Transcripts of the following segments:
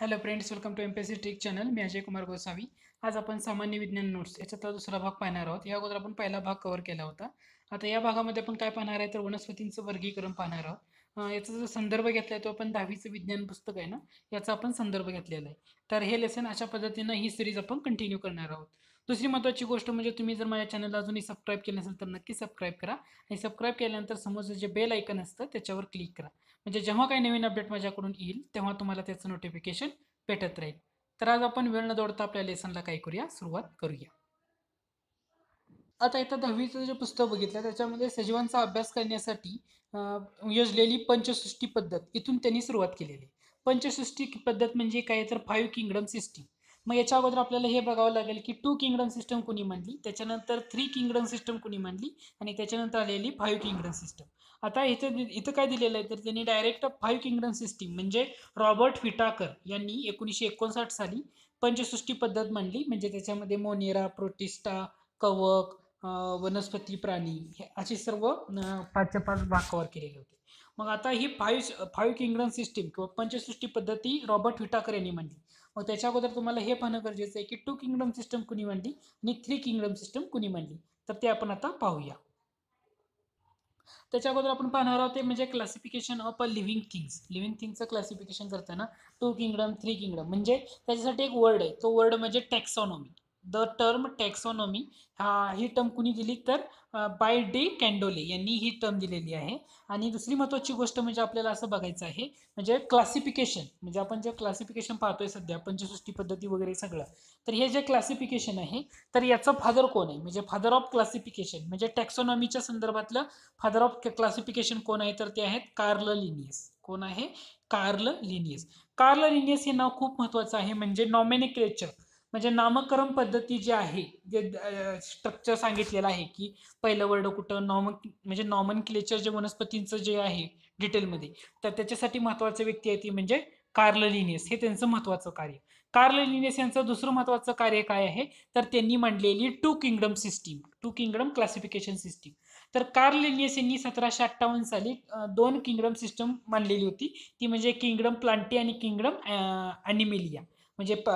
hello friends welcome to M P S C channel मी अजय कुमार गोसावी आज आपण सामान्य विज्ञान नोट्स याच्यातला दुसरा भाग पाहणार आहोत या अगोदर आपण पहिला भाग कव्हर केला होता आता या भागामध्ये आपण काय पाहणार आहे तर वनस्पतींचं वर्गीकरण पाहणार आहोत याचा जो संदर्भ घेतला आहे तो आपण दहावीचं विज्ञान पुस्तक आहे ना याचा आपण संदर्भ घेतलेला आहे तर हे लेसन अशा पद्धतीनं ही सिरीज आपण कंटिन्यू करणार आहोत दुसरी महत्त्वाची गोष्ट म्हणजे तुम्ही जर माझ्या चॅनलला अजूनही सबस्क्राईब केलं नसेल तर नक्की सबस्क्राईब करा आणि सबस्क्राईब केल्यानंतर समोरचं जे बेल ऐकन असतं त्याच्यावर क्लिक करा म्हणजे जेव्हा काही नवीन अपडेट माझ्याकडून येईल तेव्हा तुम्हाला त्याचं नोटिफिकेशन भेटत राहील तर आज आपण वेळ न दोडता आपल्या लेसनला काय करूया सुरुवात करूया आता इथं दहावीचं जे पुस्तक बघितलं त्याच्यामध्ये सजीवांचा अभ्यास करण्यासाठी योजलेली पंचसृष्टी पद्धत इथून त्यांनी सुरुवात केलेली पंचसृष्टी पद्धत म्हणजे काय तर फाईव्ह किंगडम सिस्टीम मग याच्या अगोदर आपल्याला हे बघावं लागेल की टू किंगडम सिस्टम कोणी मांडली त्याच्यानंतर थ्री किंगडम सिस्टम कोणी मांडली आणि त्याच्यानंतर आलेली फाईव्ह किंगडम सिस्टम आता इथे इथं काय दिलेलं आहे तर त्यांनी डायरेक्ट फाईव्ह किंगडम सिस्टीम म्हणजे रॉबर्ट विटाकर यांनी एकोणीसशे एकोणसाठ साली पंचसृष्टी पद्धत मांडली म्हणजे त्याच्यामध्ये मोनेरा प्रोटिस्टा कवक वनस्पती प्राणी हे असे सर्व पाचच्या पाच भागावर केलेले होते मग आता ही फाईव्ह फाईव्ह किंगडम सिस्टीम किंवा पंचसृष्टी पद्धती रॉबर्ट विटाकर यांनी मांडली मग त्याच्या अगोदर तुम्हाला हे पाहणं गरजेचं आहे की टू किंगडम सिस्टम कुणी मांडली आणि थ्री किंगडम सिस्टम कुणी मांडली तर ते आपण आता पाहूया त्याच्या अगोदर आपण पाहणार आहोत ते म्हणजे classification of a living things living थिंगचं क्लासिफिकेशन करताना टू किंगडम थ्री किंगडम म्हणजे त्याच्यासाठी एक वर्ड आहे तो वर्ड म्हणजे टॅक्सॉनॉमी द टर्म टॅक्सॉनॉमी हा ही टर्म कुणी दिली तर बाय डे कॅन्डोले यांनी ही टर्म दिलेली आहे आणि दुसरी महत्त्वाची गोष्ट म्हणजे आपल्याला असं बघायचं आहे म्हणजे क्लासिफिकेशन म्हणजे आपण जे क्लासिफिकेशन पाहतोय सध्या पंचसृष्टी पद्धती वगैरे सगळं तर हे जे क्लासिफिकेशन आहे तर याचं फादर कोण आहे म्हणजे फादर ऑफ क्लासिफिकेशन म्हणजे टॅक्सॉनॉमीच्या संदर्भातलं फादर ऑफ क्लासिफिकेशन कोण आहे तर ते आहेत कार्ल लिनियस कोण आहे कार्ल लिनियस कार्ल लिनियस हे नाव खूप महत्त्वाचं आहे म्हणजे नॉमेनिक्लेचर म्हणजे नामकरण पद्धती जी आहे जे स्ट्रक्चर सांगितलेलं आहे की पहिलं वर्ड कुठं नॉम म्हणजे नॉमन क्लेचर जे वनस्पतींचं जे आहे डिटेलमध्ये तर त्याच्यासाठी महत्त्वाचं व्यक्ती आहे ती म्हणजे कार्ल लिनियस हे त्यांचं महत्त्वाचं कार्य कार्लिनियस यांचं दुसरं महत्त्वाचं कार्य काय आहे तर त्यांनी मांडलेली two kingdom system two kingdom classification system तर कार्लिनियस यांनी सतराशे अठ्ठावन्न साली दोन किंगडम सिस्टम मांडलेली होती ती म्हणजे किंगडम प्लांटी आणि किंगडम ॲनिमेलिया म्हणजे प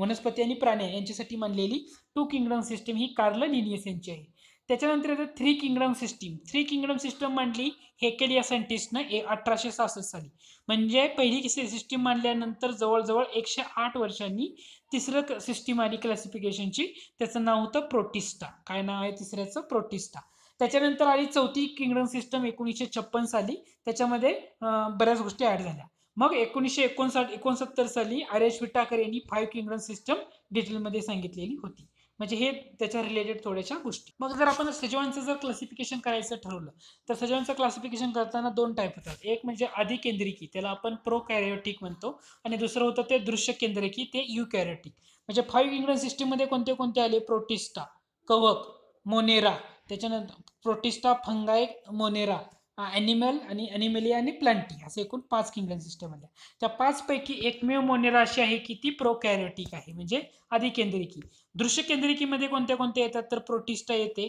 वनस्पती आणि प्राणी यांच्यासाठी मानलेली टू किंगडम सिस्टीम ही कार्ल लिनियस यांची आहे त्याच्यानंतर येतं three kingdom system three kingdom system मांडली हेकेलिया सायंटिस्टनं अठराशे सहासष्ट साली म्हणजे पहिली सिस्टीम मांडल्यानंतर जवळजवळ एकशे आठ वर्षांनी तिसरं सिस्टीम आली क्लासिफिकेशनची त्याचं नाव होतं प्रोटिस्टा काय नाव आहे तिसऱ्याचं प्रोटिस्टा त्याच्यानंतर आली चौथी किंगडम सिस्टम एकोणीसशे छप्पन साली त्याच्यामध्ये बऱ्याच गोष्टी ॲड झाल्या मग एकोणीसशे एकोणसाठ एकोणसत्तर साली आर एच विटाकर यांनी फाईव्ह किंगडम सिस्टम डिटेलमध्ये सांगितलेली होती म्हणजे हे त्याच्या रिलेटेड थोड्याशा गोष्टी मग जर आपण सजीवांचं जर क्लासिफिकेशन करायचं ठरवलं तर सजीवांचं क्लासिफिकेशन करताना दोन टाईप होतात एक म्हणजे अधिकेंद्रिकी त्याला आपण प्रो कॅरोटिक म्हणतो आणि दुसरं होतं ते दृश्य केंद्रिकी ते यू कॅरियोटिक म्हणजे फाईव्ह किंगडम सिस्टीममध्ये कोणते कोणते आले प्रोटिस्टा कवक मोनेरा त्याच्यानंतर प्रोटिस्टा फंगाय मोनेरा ॲनिमल आणि ॲनिमेलिया आणि प्लांटी असे एकूण पाच किंगडम सिस्टम आहेत त्या पैकी एकमेव मोनेरा अशी आहे की ती प्रोकॅरियोटिक आहे म्हणजे अधिकेंद्रिकी दृश्य केंद्रिकीमध्ये कोणत्या कोणत्या येतात तर प्रोटिस्टा येते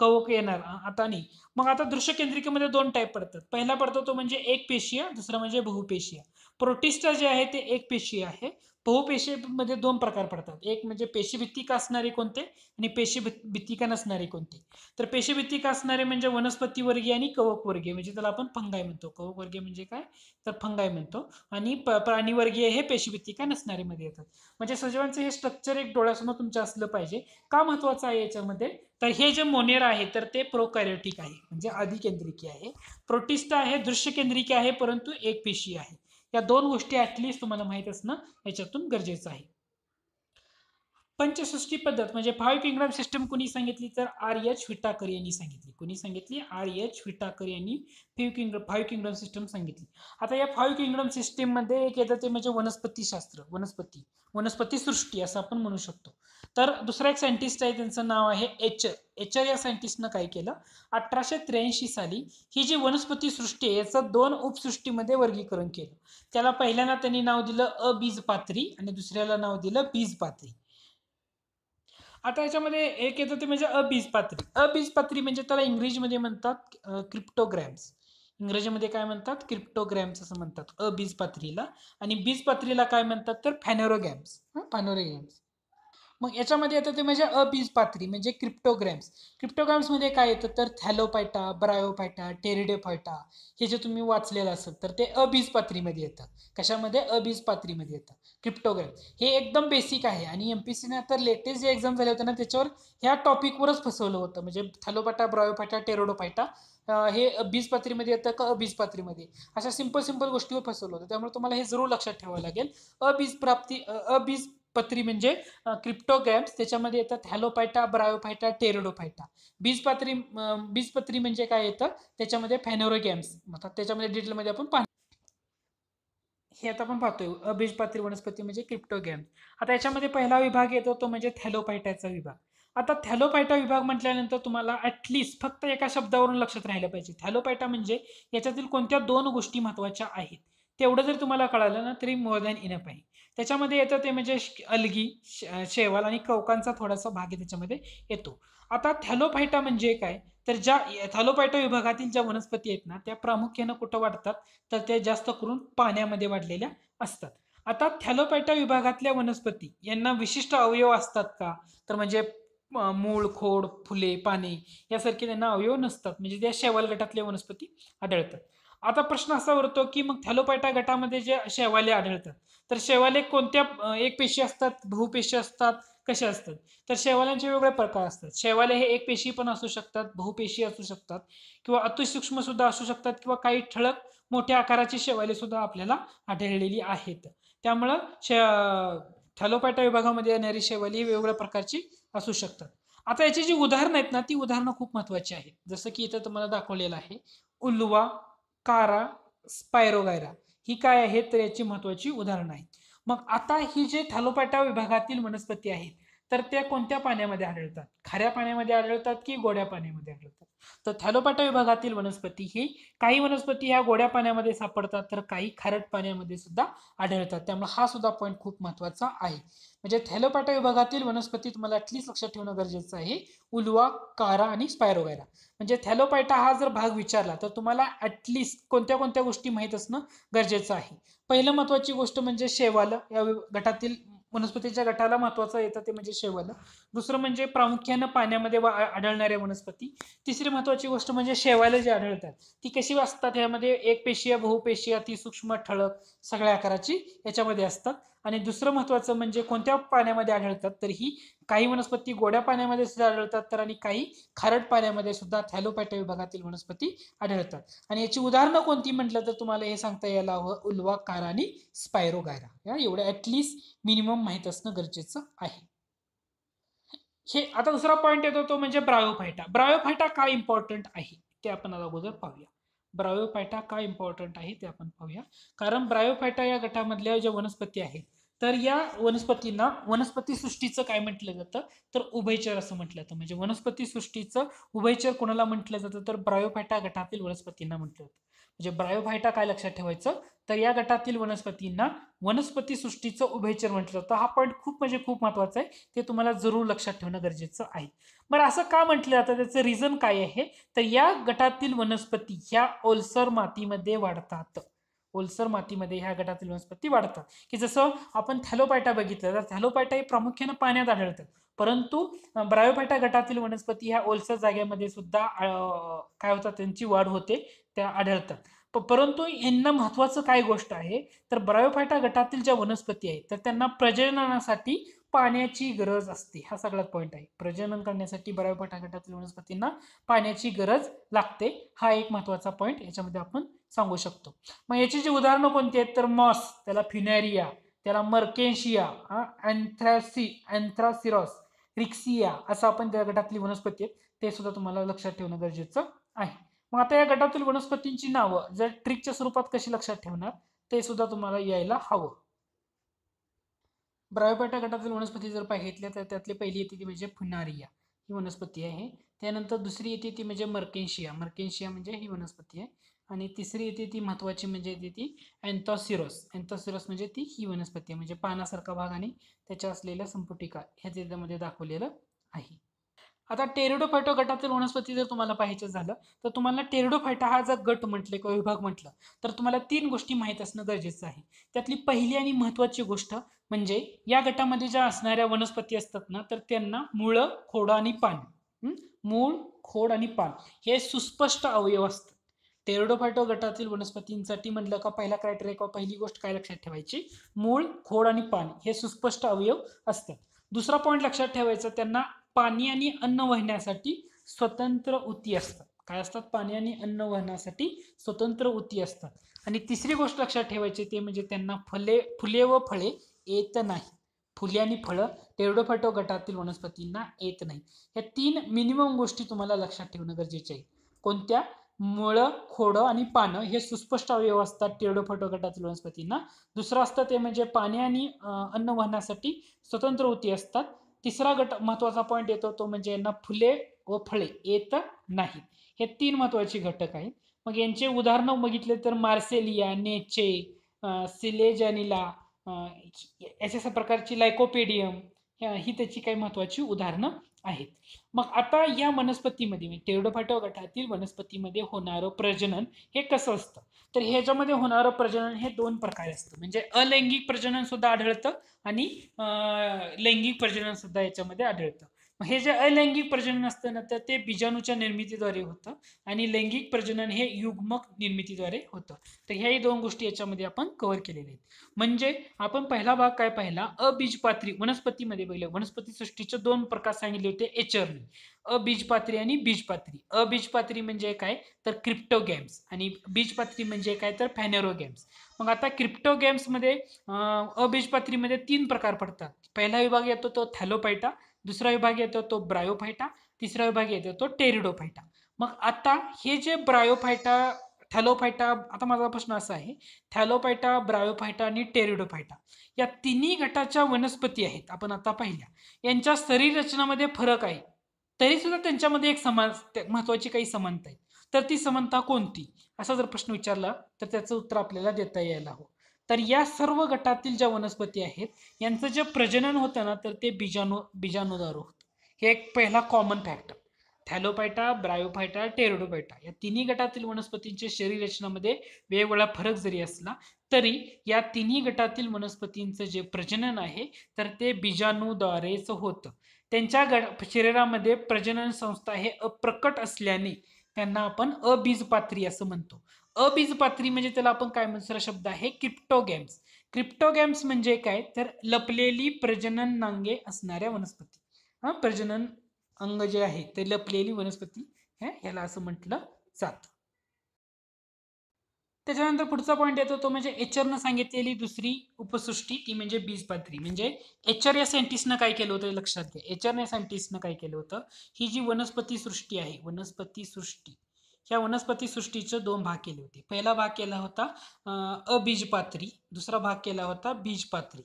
कवक येणार आता नाही मग आता दृश्य केंद्रिकेमध्ये दोन टाईप पडतात पहिला पडतो तो म्हणजे एक पेशीय दुसरा म्हणजे बहुपेशीय प्रोटिस्टा जे आहे ते एक पेशी आहे बहुपेशीमध्ये दोन प्रकार पडतात एक म्हणजे पेशीभित्तिका असणारे कोणते आणि पेशी भित्तिका नसणारे कोणते तर पेशीभित्तिका असणारे म्हणजे वनस्पती वर्गीय आणि कवक वर्गीय म्हणजे त्याला आपण फंगाय म्हणतो कवक वर्गीय म्हणजे काय तर फंगाय म्हणतो आणि प्राणीवर्गीय हे पेशीभित्तिका मध्ये येतात म्हणजे सजीवांचं हे स्ट्रक्चर एक डोळ्यासमोर तुमच्या असलं पाहिजे का महत्वाचं आहे याच्यामध्ये तर हे जे मोनेर आहे तर ते प्रोकॅरिओटिक आहे म्हणजे अधिकेंद्रिकी आहे प्रोटिस्टा आहे दृश्यकेंद्रिकी आहे परंतु एक पेशी आहे या दोन गोष्टी ॲटलिस्ट तुम्हाला माहित असणं याच्यातून गरजेचं आहे पंचसृष्टी पद्धत म्हणजे फाईव्ह किंगडम सिस्टम कोणी सांगितली तर आर एच विटाकर यांनी सांगितली कोणी सांगितली आर एच विटाकर यांनी five kingdom five kingdom system सांगितली आता या फाईव्ह सिस्टम मध्ये एक येतं ते म्हणजे वनस्पतीशास्त्र वनस्पती वनस्पती सृष्टी असं आपण म्हणू शकतो तर दुसरा एक सायंटिस्ट आहे त्यांचं नाव आहे एचर एचर या सायंटिस्टनं काय केलं अठराशे त्र्याऐंशी साली ही जी वनस्पती सृष्टी आहे याचं दोन उपसृष्टीमध्ये वर्गीकरण केलं त्याला पहिल्यांदा त्यांनी नाव दिलं बीज पात्री आणि दुसऱ्याला नाव दिलं बीज पात्री आता याच्यामध्ये एक येतं ते म्हणजे अबीजपात्री अबीजपात्री म्हणजे त्याला इंग्रजीमध्ये म्हणतात क्रिप्टोग्रॅम्स इंग्रजीमध्ये काय म्हणतात क्रिप्टोग्रॅम्स असं म्हणतात पात्रीला आणि बीजपात्रीला काय म्हणतात तर फॅनोरोगॅम्स फॅनोरोगॅम्स मग याच्यामध्ये येतं ते म्हणजे अबीज पात्री म्हणजे क्रिप्टोग्रॅम्स क्रिप्टोग्रॅम्समध्ये काय येतं तर थॅलोपायटा ब्रायोपायटा टेरिडेपायटा हे जे तुम्ही वाचलेलं असेल तर ते अबीज पात्रीमध्ये येतं कशामध्ये अबीज पात्रीमध्ये येतं क्रिप्टोग्रॅम हे एकदम बेसिक आहे आणि एम पी सीने आता लेटेस्ट जे एक्झाम झाले होते ना त्याच्यावर ह्या टॉपिकवरच फसवलं होतं म्हणजे थॅलोपाटा ब्रायोपायटा टेरोडोपायटा हे पात्रीमध्ये येतं का अबीजपात्रीमध्ये अशा सिंपल सिंपल गोष्टीवर फसवलं होतं त्यामुळे तुम्हाला हे जरूर लक्षात ठेवावं लागेल अबीज प्राप्ती अबीज पत्री म्हणजे क्रिप्टोगॅम्स त्याच्यामध्ये येतात हॅलोपायटा ब्रायोफायटा टेरडोफायटा बीजपात्री बीजपत्री म्हणजे काय येतं त्याच्यामध्ये फॅनोरोगॅम्स म्हणतात त्याच्यामध्ये डिटेलमध्ये आपण पाहतो हे आता आपण पाहतोय अबीजपात्री वनस्पती म्हणजे क्रिप्टोगॅम्स आता याच्यामध्ये पहिला विभाग येतो तो म्हणजे थॅलोपायटाचा विभाग आता थॅलोपायटा विभाग म्हटल्यानंतर तुम्हाला ॲटलीस्ट फक्त एका शब्दावरून लक्षात राहिलं पाहिजे थॅलोपायटा म्हणजे याच्यातील कोणत्या दोन गोष्टी महत्त्वाच्या आहेत तेवढं जर तुम्हाला कळालं ना तरी मोर दॅन इनफ आहे त्याच्यामध्ये येतं ते म्हणजे अलगी शेवाल आणि कवकांचा थोडासा भाग त्याच्यामध्ये येतो आता थॅलोफायटा म्हणजे काय तर ज्या थॅलोफायटा विभागातील ज्या वनस्पती आहेत ना त्या प्रामुख्यानं कुठं वाढतात तर त्या जास्त करून पाण्यामध्ये वाढलेल्या असतात आता थॅलोपायटा विभागातल्या वनस्पती यांना विशिष्ट अवयव असतात का तर म्हणजे मूळ खोड फुले पाने यासारखे त्यांना अवयव नसतात म्हणजे त्या शेवाल गटातल्या वनस्पती आढळतात आता प्रश्न असा उरतो की मग थॅलोपायटा गटामध्ये जे शेवाले आढळतात तर शेवाले कोणत्या एक पेशी असतात बहुपेशी असतात कसे असतात तर शेवाल्यांचे वेगवेगळे प्रकार असतात शेवाले हे एक पेशी पण असू शकतात बहुपेशी असू शकतात किंवा अतिसूक्ष्म सुद्धा असू शकतात किंवा काही ठळक मोठ्या आकाराची शेवाले सुद्धा आपल्याला आढळलेली आहेत त्यामुळं शे थॅलोपॅटा विभागामध्ये येणारी शेवाली ही वेगवेगळ्या प्रकारची असू शकतात आता याची जी उदाहरणं आहेत ना ती उदाहरणं खूप महत्वाची आहेत जसं की इथं तुम्हाला दाखवलेलं आहे उल्वा कारा स्पायरोगायरा ही काय आहे तर याची महत्वाची उदाहरणं आहेत मग आता ही जे थॅलोपॅटा विभागातील वनस्पती आहेत तर त्या कोणत्या पाण्यामध्ये आढळतात खाऱ्या पाण्यामध्ये आढळतात की गोड्या पाण्यामध्ये आढळतात तर थॅलोपाटा विभागातील वनस्पती ही काही वनस्पती ह्या गोड्या पाण्यामध्ये सापडतात तर काही खारट पाण्यामध्ये सुद्धा आढळतात त्यामुळे हा सुद्धा पॉईंट खूप महत्वाचा आहे म्हणजे थॅलोपाटा विभागातील वनस्पती तुम्हाला ॲटलीस्ट लक्षात ठेवणं गरजेचं आहे उलवा कारा आणि स्पायरोगायरा म्हणजे थॅलोपायटा हा जर भाग विचारला तर तुम्हाला ॲटलिस्ट कोणत्या कोणत्या गोष्टी माहीत असणं गरजेचं आहे पहिलं महत्वाची गोष्ट म्हणजे शेवाल या गटातील वनस्पतीच्या गटाला महत्वाचं येतं ते म्हणजे शेवाला दुसरं म्हणजे प्रामुख्यानं पाण्यामध्ये आढळणाऱ्या वनस्पती तिसरी महत्वाची गोष्ट म्हणजे शेवाल जे आढळतात ती कशी वाचतात यामध्ये एक पेशीय बहुपेशीय ती सूक्ष्म ठळक सगळ्या आकाराची याच्यामध्ये असतात आणि दुसरं महत्त्वाचं म्हणजे कोणत्या पाण्यामध्ये आढळतात तर ही काही वनस्पती गोड्या पाण्यामध्ये सुद्धा आढळतात तर आणि काही खारट पाण्यामध्ये सुद्धा थॅलोपॅटा विभागातील वनस्पती आढळतात आणि याची उदाहरणं कोणती म्हटलं तर तुम्हाला हे सांगता यायला हवं उल्वा कारा आणि स्पायरोगायरा या एवढ्या ॲटलीस्ट मिनिमम माहीत असणं गरजेचं आहे हे आता दुसरा पॉईंट येतो तो म्हणजे ब्रायोफायटा ब्रायोफायटा का इम्पॉर्टंट आहे ते आपण अगोदर पाहूया ब्रायोफायटा का इम्पॉर्टंट आहे ते आपण पाहूया कारण ब्रायोफायटा या गटामधल्या ज्या वनस्पती आहेत तर या वनस्पतींना वनस्पती सृष्टीचं काय म्हटलं जातं तर उभयचर असं म्हटलं जातं म्हणजे वनस्पती सृष्टीचं उभयचर कोणाला म्हटलं जातं तर ब्रायोफायटा गटातील वनस्पतींना म्हटलं जातं म्हणजे ब्रायोफायटा काय लक्षात ठेवायचं तर या गटातील वनस्पतींना वनस्पती सृष्टीचं उभयचर म्हटलं जातं हा पॉईंट खूप म्हणजे खूप महत्वाचा आहे ते तुम्हाला जरूर लक्षात ठेवणं गरजेचं आहे बरं असं का म्हटलं जातं त्याचं रिझन काय आहे तर या गटातील वनस्पती ह्या ओलसर मातीमध्ये वाढतात ओलसर मातीमध्ये ह्या गटातील वनस्पती वाढतात की जसं आपण थॅलोपायटा बघितलं तर थॅलोपायटा हे प्रामुख्यानं पाण्यात आढळतात परंतु ब्रायोपायटा गटातील वनस्पती ह्या ओलसर जागेमध्ये सुद्धा काय होतात त्यांची वाढ होते त्या आढळतात परंतु यांना महत्वाचं काय गोष्ट आहे तर ब्रायोफायटा गटातील ज्या वनस्पती आहेत तर त्यांना प्रजननासाठी पाण्याची गरज असते हा सगळ्यात पॉईंट आहे प्रजनन करण्यासाठी ब्रायोफायटा गटातील वनस्पतींना पाण्याची गरज लागते हा एक महत्वाचा पॉईंट याच्यामध्ये आपण सांगू शकतो मग याची जी उदाहरणं कोणती आहेत तर मॉस त्याला फिनॅरिया त्याला मर्केन्शिया अँथ्रॅसी अँथ्रासिरॉस रिक्सिया असं आपण त्या गटातली वनस्पती आहेत ते सुद्धा तुम्हाला लक्षात ठेवणं गरजेचं आहे मग आता या गटातील वनस्पतींची नावं जर ट्रिकच्या स्वरूपात कशी लक्षात ठेवणार ते सुद्धा तुम्हाला यायला हवं ब्रायोपेटा गटातील वनस्पती जर पाहिल्या तर त्यातली पहिली येते ती म्हणजे फुनारिया ही वनस्पती आहे त्यानंतर दुसरी येते ती म्हणजे मर्केन्शिया मर्केन्शिया म्हणजे ही वनस्पती आहे आणि तिसरी येते ती महत्त्वाची म्हणजे येते ती अँथॉसिरोस अँथॉसिरोस म्हणजे ती ही वनस्पती म्हणजे पानासारखा भाग आणि त्याच्या असलेल्या संपुटिका ह्या त्याच्यामध्ये दाखवलेलं आहे आता टेरिडोफायटो गटातील वनस्पती जर तुम्हाला पाहायचं झालं तर तुम्हाला टेरिडोफायटा हा जर गट म्हटलं किंवा विभाग म्हटलं तर तुम्हाला तीन गोष्टी माहीत असणं गरजेचं आहे त्यातली पहिली आणि महत्त्वाची गोष्ट म्हणजे या गटामध्ये ज्या असणाऱ्या वनस्पती असतात ना तर त्यांना मुळं खोडं आणि पान मूळ खोड आणि पान हे सुस्पष्ट अवयव असतात एरोडोफायटो गटातील वनस्पतींसाठी म्हटलं का पहिला क्रायटेरिया किंवा पहिली गोष्ट काय लक्षात ठेवायची मूळ खोड आणि पाणी हे सुस्पष्ट अवयव असतात दुसरा पॉईंट लक्षात ठेवायचा त्यांना पाणी आणि अन्न वहण्यासाठी स्वतंत्र उती असतात काय असतात पाणी आणि अन्न वहनासाठी स्वतंत्र उती असतात आणि तिसरी गोष्ट लक्षात ठेवायची ते म्हणजे त्यांना फले फुले व फळे येत नाही फुले आणि फळं टेरडोफाटो गटातील वनस्पतींना येत नाही या तीन मिनिमम गोष्टी तुम्हाला लक्षात ठेवणं गरजेचे आहे कोणत्या मुळं खोडं आणि पानं हे सुस्पष्ट अवयव असतात फोटो गटातील वनस्पतींना दुसरं असतं ते म्हणजे पाणी आणि अन्न वाहण्यासाठी स्वतंत्र होती असतात तिसरा गट महत्वाचा पॉईंट येतो तो म्हणजे यांना फुले व फळे येत नाहीत हे तीन महत्वाचे घटक आहेत मग यांचे उदाहरणं बघितले तर मार्सेलिया नेचे सिलेजॅनिला याच्या प्रकारची लायकोपेडियम ही त्याची काही महत्वाची उदाहरणं आहेत मग आता या वनस्पतीमध्ये म्हणजे टेरडोफाटो गटातील वनस्पतीमध्ये होणारं प्रजनन हे कसं असतं तर ह्याच्यामध्ये होणारं प्रजनन हे दोन प्रकारे असतं म्हणजे अलैंगिक प्रजनन सुद्धा आढळतं आणि लैंगिक प्रजनन सुद्धा याच्यामध्ये आढळतं हे जे अलैंगिक प्रजनन असतं ना तर ते बीजाणूच्या निर्मितीद्वारे होतं आणि लैंगिक प्रजनन हे युग्मक निर्मितीद्वारे होतं तर ह्याही दोन गोष्टी याच्यामध्ये आपण कव्हर केलेल्या आहेत म्हणजे आपण पहिला भाग काय पाहिला अबीजपात्री वनस्पतीमध्ये पहिले वनस्पती सृष्टीचे दोन प्रकार सांगितले होते एचरनी अबीजपात्री आणि बीजपात्री अबीजपात्री म्हणजे काय तर क्रिप्टो गेम्स आणि बीजपात्री म्हणजे काय तर फॅनेरो गेम्स मग आता क्रिप्टो गेम्समध्ये अबीजपात्रीमध्ये तीन प्रकार पडतात पहिला विभाग येतो तो थॅलोपायटा दुसरा विभाग येतो तो ब्रायोफायटा तिसरा विभाग येतो तो टेरिडोफायटा मग आता हे जे ब्रायोफायटा थॅलोफायटा आता माझा प्रश्न असा आहे थॅलोफायटा ब्रायोफायटा आणि टेरिडोफायटा या तिन्ही गटाच्या वनस्पती आहेत आपण आता पाहिल्या यांच्या रचनामध्ये फरक आहे तरी सुद्धा त्यांच्यामध्ये एक समान महत्त्वाची काही समानता आहे तर ती समानता कोणती असा जर प्रश्न विचारला तर त्याचं उत्तर आपल्याला देता यायला हवं तर या सर्व गटातील ज्या वनस्पती आहेत यांचं जे प्रजनन होतं ना तर ते बीजाणू बीजाणूदारू होतं हे एक पहिला common factor Thallophyta Bryophyta Pteridophyta या तिन्ही गटातील वनस्पतींच्या शरीर रचनामध्ये वेगवेगळा फरक जरी असला तरी या तिन्ही गटातील वनस्पतींचं जे प्रजनन आहे तर ते बीजाणूद्वारेच होतं त्यांच्या गट शरीरामध्ये प्रजनन संस्था हे अप्रकट असल्याने त्यांना आपण अबीजपात्री असं म्हणतो पात्री म्हणजे त्याला आपण काय दुसरा शब्द आहे क्रिप्टो क्रिप्टोगॅम्स म्हणजे काय तर लपलेली प्रजनन नांगे असणाऱ्या वनस्पती हा प्रजनन अंग जे आहे ते लपलेली वनस्पती ह्याला असं म्हटलं जात त्याच्यानंतर पुढचा पॉईंट येतो तो म्हणजे एचरनं सांगितलेली दुसरी उपसृष्टी ती म्हणजे पात्री म्हणजे एचर या सायंटिस्टनं काय केलं होतं लक्षात घ्या एचर या सायंटिस्टनं काय केलं होतं ही जी वनस्पती सृष्टी आहे वनस्पती सृष्टी ह्या वनस्पती सृष्टीचे दोन भाग केले होते पहिला भाग केला होता अबीजपात्री दुसरा भाग केला होता बीजपात्री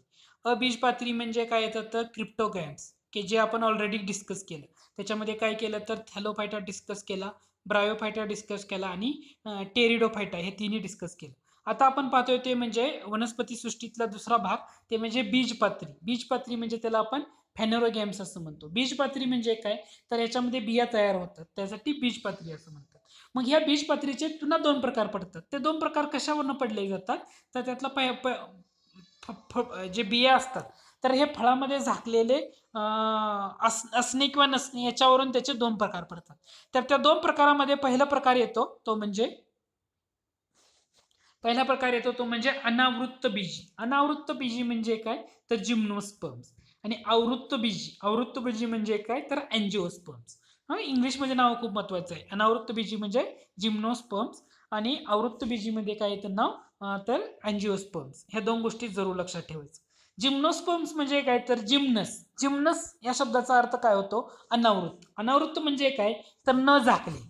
अबीजपात्री म्हणजे काय येतं तर क्रिप्टोग्रॅम्स की जे आपण ऑलरेडी डिस्कस केलं त्याच्यामध्ये काय केलं तर थॅलोफायटा डिस्कस केला ब्रायोफायटा डिस्कस केला आणि टेरिडोफायटा हे तिन्ही डिस्कस केलं आता आपण पाहतोय ते म्हणजे वनस्पती सृष्टीतला दुसरा भाग ते म्हणजे बीजपात्री बीजपात्री म्हणजे त्याला आपण फॅनोरोगॅम्स असं म्हणतो बीजपात्री म्हणजे काय तर याच्यामध्ये बिया तयार होतात त्यासाठी बीजपात्री असं म्हणतात मग ह्या बीजपात्रीचे पुन्हा दोन प्रकार पडतात ते दोन प्रकार कशावरनं पडले जातात तर त्यातला जे बिया असतात तर हे फळामध्ये झाकलेले असणे किंवा नसणे याच्यावरून त्याचे दोन प्रकार पडतात तर त्या दोन प्रकारामध्ये पहिला प्रकार येतो तो म्हणजे पहिला प्रकार येतो तो म्हणजे अनावृत्त बीजी अनावृत्त बीजी म्हणजे काय तर जिम्नोस्पर्म्स आणि आवृत्त बीजी आवृत्त बीजी म्हणजे काय तर अँजिओस्पर्म्स इंग्लिश इंग्लिशमध्ये नाव खूप महत्वाचं आहे अनावृत्त बीजी म्हणजे जिम्नोस्पर्म्स आणि आवृत्त बीजीमध्ये काय येतं नाव तर अँजिओस्पम्स ह्या दोन गोष्टी जरूर लक्षात ठेवायचं जिम्नोस्पम्स म्हणजे काय तर जिम्नस जिम्नस या शब्दाचा अर्थ काय होतो अनावृत्त अनावृत्त म्हणजे काय तर न झाकले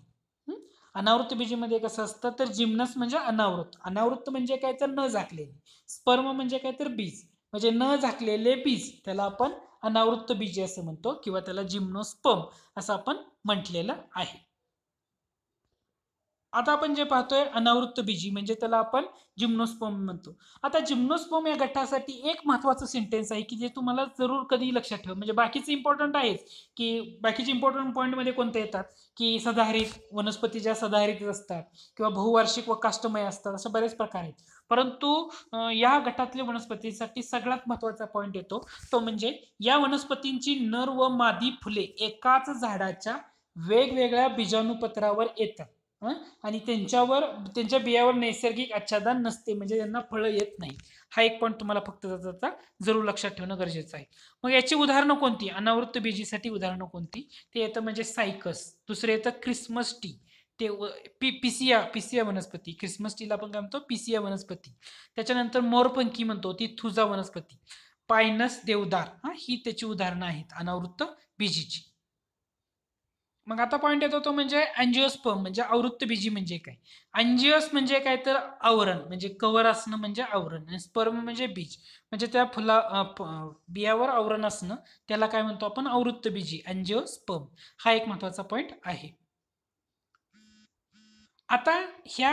अनावृत्त बीजीमध्ये कसं असतं तर जिम्नस म्हणजे अनावृत्त अनावृत्त म्हणजे काय तर न झाकलेले स्पर्म म्हणजे काय तर बीज म्हणजे न झाकलेले बीज त्याला आपण अनावृत्त बीजे असं म्हणतो किंवा त्याला जिम्नोस्पम असं आपण म्हटलेलं आहे आता आपण जे पाहतोय अनावृत्त बीजी म्हणजे त्याला आपण जिम्नोस्पम म्हणतो आता जिम्नोस्पम या गटासाठी एक महत्वाचं सेंटेन्स आहे की जे तुम्हाला जरूर कधी लक्षात ठेवा म्हणजे बाकीचे इम्पॉर्टंट आहेच की बाकीचे इम्पॉर्टंट पॉईंटमध्ये कोणते येतात की सदाहरित वनस्पती ज्या सदाहरित असतात किंवा बहुवार्षिक व काष्टमय असतात असे बरेच प्रकार आहेत परंतु या गटातल्या वनस्पतीसाठी सगळ्यात महत्वाचा पॉइंट येतो तो म्हणजे या वनस्पतींची नर व मादी फुले एकाच झाडाच्या वेगवेगळ्या बीजाणुपत्रावर येतात आणि त्यांच्यावर त्यांच्या बियावर नैसर्गिक आच्छादन नसते म्हणजे त्यांना फळं येत नाही हा एक पॉईंट तुम्हाला फक्त त्याचा जरूर लक्षात ठेवणं गरजेचं आहे मग याची उदाहरणं कोणती अनावृत्त बीजीसाठी उदाहरणं कोणती ते येतं म्हणजे सायकस दुसरे येतं क्रिसमस टी ते पी पिसिया पिसिया वनस्पती ख्रिसमस टीला आपण काय म्हणतो पिसिया वनस्पती त्याच्यानंतर मोरपंखी म्हणतो ती थुजा वनस्पती पायनस देवदार हा ही त्याची उदाहरणं आहेत अनावृत्त बीजीची मग आता पॉईंट येतो तो म्हणजे अँजिओस्पर्म म्हणजे आवृत्त बीजी म्हणजे काय अँजिओस म्हणजे काय तर आवरण म्हणजे कवर असणं म्हणजे आवरण आणि स्पर्म म्हणजे बीज म्हणजे त्या फुला बियावर आवरण असणं त्याला काय म्हणतो आपण आवृत्त बीजी अँजिओस्पर्म हा एक महत्वाचा पॉईंट आहे आता ह्या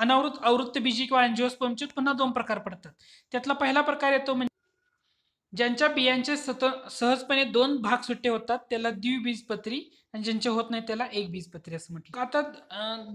अनावृत आवृत्त बीजी किंवा अँजिओस्पमचे पुन्हा दोन प्रकार पडतात त्यातला पहिला प्रकार येतो म्हणजे ज्यांच्या बियांचे सत सहजपणे दोन भाग सुट्टे होतात त्याला द्विबीजपत्री आणि ज्यांचे होत नाही त्याला एक बीजपत्री असं म्हटलं आता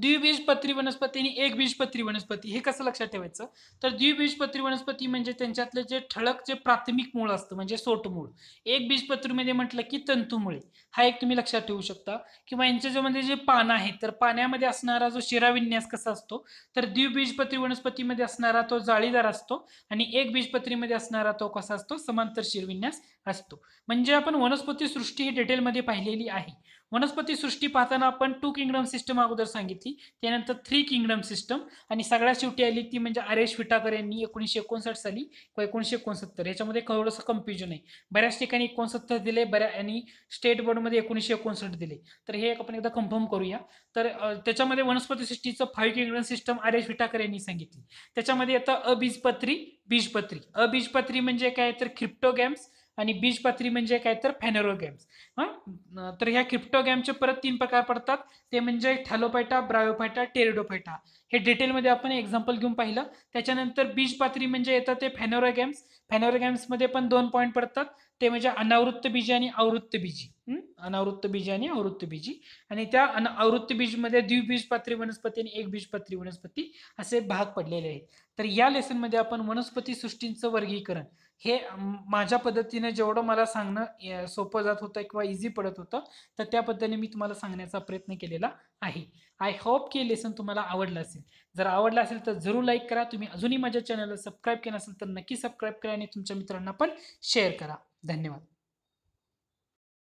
द्विबीजपत्री वनस्पती आणि एक बीजपत्री वनस्पती हे कसं लक्षात ठेवायचं तर द्विबीजपत्री वनस्पती म्हणजे त्यांच्यातलं जे ठळक जे प्राथमिक मूळ असतं म्हणजे मूळ एक बीजपत्रीमध्ये म्हटलं की तंतुमुळे हा एक तुम्ही लक्षात ठेवू शकता किंवा यांच्यामध्ये जे पानं आहेत तर पाण्यामध्ये असणारा जो शिराविन्यास कसा असतो तर द्विबीजपत्री वनस्पतीमध्ये असणारा तो जाळीदार असतो आणि एक बीजपत्रीमध्ये असणारा तो कसा असतो समांतर शिरविन्यास असतो म्हणजे आपण वनस्पती सृष्टी ही डिटेलमध्ये पाहिलेली आहे वनस्पती सृष्टी पाहताना आपण टू किंगडम सिस्टम अगोदर सांगितली त्यानंतर थ्री किंगडम सिस्टम आणि सगळ्यात शेवटी आली ती म्हणजे आर एस विटाकर यांनी एकोणीसशे एकोणसाठ साली किंवा एकोणीसशे एकोणसत्तर याच्यामध्ये थोडंसं कन्फ्युजन आहे बऱ्याच ठिकाणी एकोणसत्तर दिले बऱ्या आणि स्टेट बोर्डमध्ये एकोणीसशे एकोणसाठ दिले तर हे आपण एकदा कन्फर्म करूया तर त्याच्यामध्ये वनस्पती सृष्टीचं five kingdom system R S Whittaker यांनी सांगितली त्याच्यामध्ये आता अबीजपत्री बीजपत्री अबीजपत्री म्हणजे काय तर क्रिप्टोगॅम्स आणि बीजपात्री म्हणजे काय तर फॅनेरो गॅम्स हां तर ह्या क्रिप्टो गॅमचे परत तीन प्रकार पडतात ते म्हणजे थॅलोपायटा ब्रायोपायटा टेरिडोपायटा हे डिटेलमध्ये आपण एक्झाम्पल घेऊन पाहिलं त्याच्यानंतर बीज म्हणजे येतात ते फॅनोरा गॅम्स फॅनोरा गॅम्समध्ये पण दोन पॉईंट पडतात ते म्हणजे अनावृत्त बीजी आणि आवृत्त बीजी अनावृत्त बीजी आणि आवृत्त बीजी आणि त्या अन आवृत्त बीजमध्ये द्विबीज पात्री वनस्पती आणि एक बीजपात्री वनस्पती असे भाग पडलेले आहेत तर या लेसनमध्ये आपण वनस्पती सृष्टींचं वर्गीकरण हे माझ्या पद्धतीने जेवढं मला सांगणं सोपं जात होतं किंवा इझी पडत होतं तर त्या पद्धतीने मी तुम्हाला सांगण्याचा प्रयत्न केलेला आहे आय होप की लेसन तुम्हाला आवडलं असेल जर आवडलं असेल तर जरूर लाईक करा तुम्ही अजूनही माझ्या चॅनलला सबस्क्राईब केलं असेल तर नक्की सबस्क्राईब करा आणि तुमच्या मित्रांना पण शेअर करा धन्यवाद